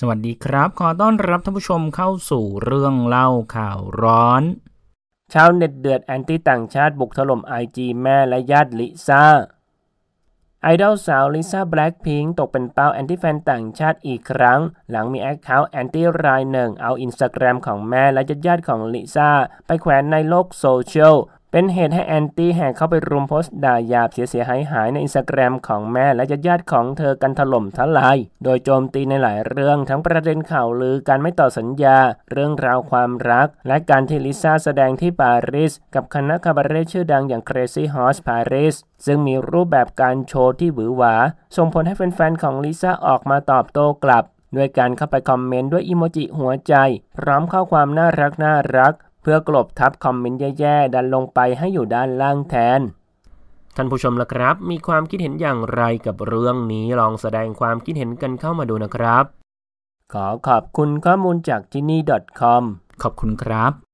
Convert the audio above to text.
สวัสดีครับ ขอต้อนรับท่านผู้ชมเข้าสู่เรื่องเล่าข่าวร้อน ชาวเน็ตเดือดแอนตี้ต่างชาติบุกถล่มไอจีแม่และญาติ ลิซ่า ไอดอลสาวลิซ่าแบล็คพิงตกเป็นเป้าแอนตี้แฟนต่างชาติอีกครั้ง หลังมีแอคเคาท์แอนตี้รายหนึ่งเอาอินสตาแกรมของแม่และญาติ ของลิซ่า ไปแขวนในโลกโซเชียลเป็นเหตุให้แอนตี้แหกเข้าไปรุมโพสต์ด่าหยาบเสียเสียหายหายในอินสตาแกรมของแม่และญาติญาติของเธอกันถล่มทลายโดยโจมตีในหลายเรื่องทั้งประเด็นข่าวลือการไม่ต่อสัญญา เรื่องราวความรัก และการที่ลิซ่าแสดงที่ปารีสกับคณะคาบาเร่ชื่อดังอย่าง Crazy Horse Paris ซึ่งมีรูปแบบการโชว์ที่หวือหวา ส่งผลให้แฟนๆของลิซ่าออกมาตอบโต้กลับ ด้วยการเข้าไปคอมเมนต์ด้วยอิโมจิหัวใจพร้อมข้อความน่ารักน่ารักพื่อกลบทับคอมเมนต์แย่ ๆ ดันลงไปให้อยู่ด้านล่างแทนท่านผู้ชมละครับ มีความคิดเห็นอย่างไรกับเรื่องนี้ลองแสดงความคิดเห็นกันเข้ามาดูนะครับ ขอขอบคุณข้อมูลจากที่นี่ .com ขอบคุณครับ